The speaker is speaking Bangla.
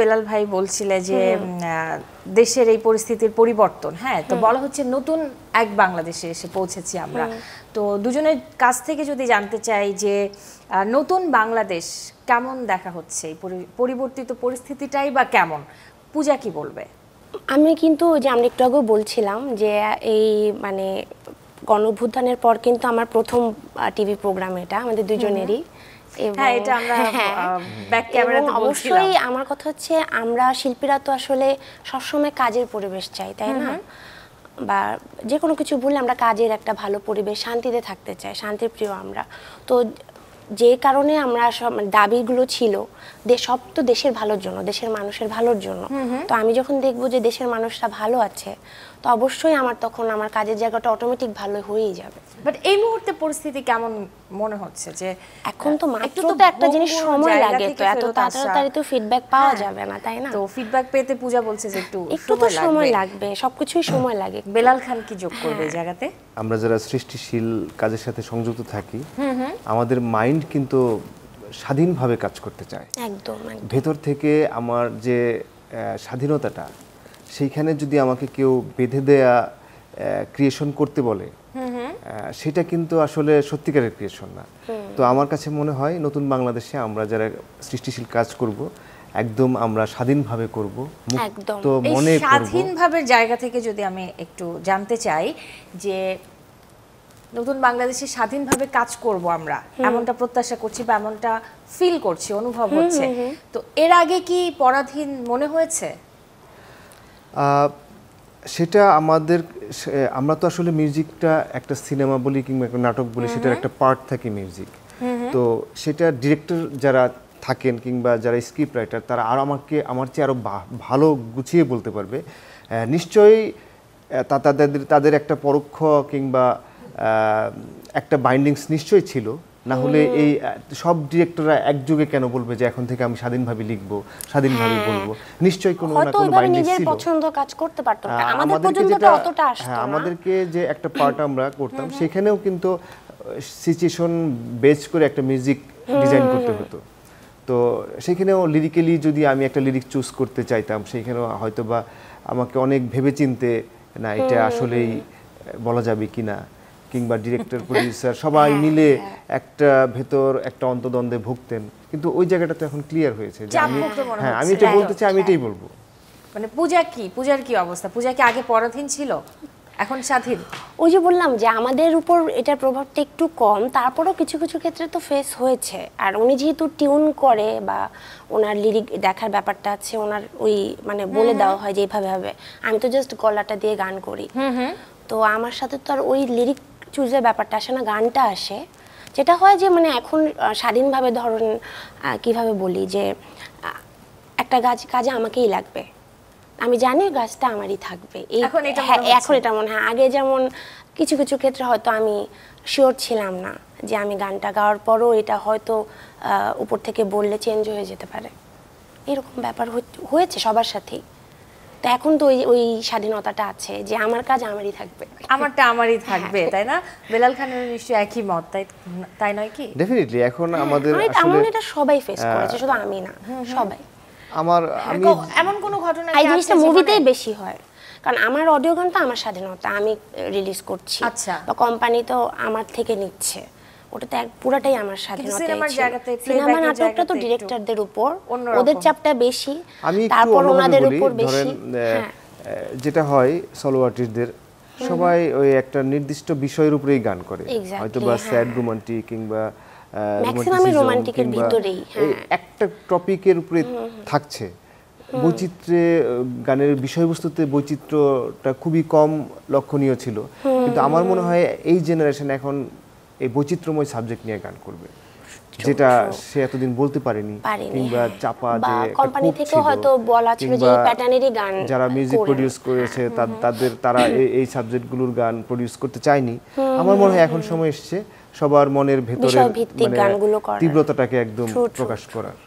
বেলাল ভাই বলছিলে যে দেশের এই পরিস্থিতির পরিবর্তন হ্যাঁ তো বলা হচ্ছে নতুন এক বাংলাদেশে এসে পৌঁছেছি আমরা তো দুজনের কাছ থেকে যদি জানতে চাই যে নতুন বাংলাদেশ কেমন দেখা হচ্ছে এই পরিবর্তিত পরিস্থিতিটাই বা কেমন পূজা কি বলবে আমি কিন্তু যে আমরা একটু আগেও বলছিলাম যে এই মানে গণভ্যুত্থানের পর কিন্তু আমার প্রথম টিভি প্রোগ্রাম এটা আমাদের দুজনেরই হ্যাঁ, হ্যাঁ, হ্যাঁ। অবশ্যই আমার কথা হচ্ছে আমরা শিল্পীরা তো আসলে সবসময় কাজের পরিবেশ চাই তাই না বা যে কোনো কিছু বললে আমরা কাজের একটা ভালো পরিবেশ শান্তিতে থাকতে চাই শান্তির প্রিয় আমরা তো যে কারণে আমরা সব মানে দাবিগুলো ছিল সব তো দেশের ভালোর জন্য দেশের মানুষের ভালোর জন্য তো আমি যখন দেখব যে দেশের মানুষরা ভালো আছে তো অবশ্যই আমার তখন আমার কাজের জায়গাটা অটোমেটিক ভালো হয়েই যাবে বাট এই মুহূর্তে পরিস্থিতি কেমন মনে হচ্ছে যে এখন তো মাত্র তো একটা জিনিস সময় লাগে তো এত তাড়াতাড়ি তো ফিডব্যাক পাওয়া হ্যাঁ, যাবে না তাই না তো ফিডব্যাক পেতে পূজা বলছে যে একটু একটু তো সময় লাগবে সবকিছুই সময় লাগে বেলাল খান কি যোগ করবে হ্যাঁ। জায়গাতে আমরা যারা সৃষ্টিশীল কাজের সাথে সংযুক্ত থাকি আমাদের মাইন্ড কিন্তু স্বাধীনভাবে কাজ করতে চায় একদম ভেতর থেকে আমার যে স্বাধীনতাটা সেইখানে যদি আমাকে কেউ বেঁধে দেয়া ক্রিয়েশন করতে বলে সেটা কিন্তু আসলে সত্যিকারের ক্রিয়েশন না তো আমার কাছে মনে হয় নতুন বাংলাদেশে আমরা যারা সৃষ্টিশীল কাজ করব একদম আমরা স্বাধীনভাবে করব মুক্ত মনে করব স্বাধীনভাবে জায়গা থেকে যদি আমি একটু জানতে চাই যে নতুন বাংলাদেশে স্বাধীনভাবে কাজ করব আমরা এমনটা প্রত্যাশা করছি বা এমনটা ফিল করছি অনুভব হচ্ছে তো এর আগে কি পরাধীন মনে হয়েছে সেটা আমাদের আমরা তো আসলে মিউজিকটা একটা সিনেমা বলি কিংবা একটা নাটক বলি সেটার একটা পার্ট থাকে মিউজিক তো সেটা ডিরেক্টর যারা থাকেন কিংবা যারা স্ক্রিপ্ট রাইটার তারা আর আমাকে আমার চেয়ে আরও ভালো গুছিয়ে বলতে পারবে নিশ্চয়ই তা তাদের তাদের একটা পরোক্ষ কিংবা একটা বাইন্ডিংস নিশ্চয়ই ছিল না হলে এই সব ডিরেক্টররা একযোগে কেন বলবে যে এখন থেকে আমি স্বাধীনভাবে লিখব স্বাধীনভাবে হ্যাঁ। বলবো নিশ্চয়ই কোনো না কোনো বাইন্ডিং ছিল পছন্দ কাজ করতে পারতো না আমাদের পর্যন্ত অতটা হ্যাঁ, আসতো না আমাদেরকে যে একটা পার্ট আমরা করতাম সেখানেও কিন্তু সিচুয়েশন বেস করে একটা মিউজিক ডিজাইন করতে হতো তো সেখানেও লিরিক্যালি যদি আমি একটা লিরিক চুজ করতে চাইতাম সেখানেও হয়তোবা আমাকে অনেক ভেবেচিন্তে না এটা আসলেই বলা যাবে কিনা কিংবা ডিরেক্টর প্রডিউসার সবাই হ্যাঁ, মিলে হ্যাঁ। একটা ভেতর একটা অন্তদ্বন্দ্বে ভুগতেন কিন্তু ওই জায়গাটা তো এখন ক্লিয়ার হয়েছে যে আমি হ্যাঁ আমি এটা বলতে চাই আমি এটাই বলবো মানে পূজা কি পূজার কি অবস্থা পূজা কি আগে পরাধীন ছিল এখন স্বাধীন ওই যে বললাম যে আমাদের উপর এটার প্রভাবটা একটু কম তারপরও কিছু কিছু ক্ষেত্রে তো ফেস হয়েছে আর উনি যেহেতু টিউন করে বা ওনার লিরিক দেখার ব্যাপারটা আছে ওনার ওই মানে বলে দেওয়া হয় যে এইভাবে হবে আমি তো জাস্ট গলাটা দিয়ে গান করি তো আমার সাথে তো আর ওই লিরিক চুজের ব্যাপারটা আসে না গানটা আসে যেটা হয় যে মানে এখন স্বাধীনভাবে ধরুন কিভাবে বলি যে একটা গাছ কাজে আমাকেই লাগবে আমি জানি গাছটা আমারই থাকবে হ্যাঁ, এখন এটা মনে হয় আগে যেমন কিছু কিছু ক্ষেত্রে হয়তো আমি শিওর ছিলাম না যে আমি গানটা গাওয়ার পরও এটা হয়তো উপর থেকে বললে চেঞ্জ হয়ে যেতে পারে এরকম ব্যাপার হয়েছে সবার সাথেই তো এখন তো ওই ওই স্বাধীনতাটা আছে যে আমার কাজ আমারই থাকবে আমারটা আমারই থাকবে তাই না বেলাল খানের নিশ্চয়ই একই মত তাই তাই নয় কি ডেফিনেটলি এখন হ্যাঁ, আমাদের আসলে এটা সবাই ফেস হ্যাঁ। করেছে শুধু আমি না সবাই আমার আমি এমন কোনো ঘটনা এই জিনিসটা মুভিতেই বেশি হয় কারণ আমার অডিও গানটা আমার স্বাধীনতা আমি রিলিজ করছি আচ্ছা বা কোম্পানি তো আমার থেকে নিচ্ছে ওটা তো পুরাটাই আমার স্বাধীনতা সিনেমার জায়গাতে সিনেমা নাটকটা তো ডিরেক্টরদের উপর ওদের চাপটা বেশি তারপর ওনাদের উপর বেশি হ্যাঁ। যেটা হয় সলো আর্টিস্টদের সবাই ওই একটা নির্দিষ্ট বিষয়ের উপরেই গান করে হয়তো বা স্যাড রোমান্টিক কিংবা ম্যাক্সিমামই রোমান্টিকের ভিতরেই হ্যাঁ। একটা টপিকের উপরে থাকছে বৈচিত্রে গানের বিষয়বস্তুতে বৈচিত্র্যটা খুবই কম লক্ষণীয় ছিল কিন্তু আমার মনে হয় এই জেনারেশন এখন এই বৈচিত্র্যময় সাবজেক্ট নিয়ে গান করবে যেটা সে এতদিন বলতে পারেনি কিংবা চাপা যে কোম্পানি থেকে হয়তো বলা ছিল যে প্যাটার্নেরই গান যারা মিউজিক প্রোডিউস করেছে তাদের তারা এই সাবজেক্টগুলোর গান প্রোডিউস করতে চায়নি আমার মনে হয় এখন সময় এসেছে সবার মনের ভেতরে মানে তীব্রতাটাকে একদম প্রকাশ করার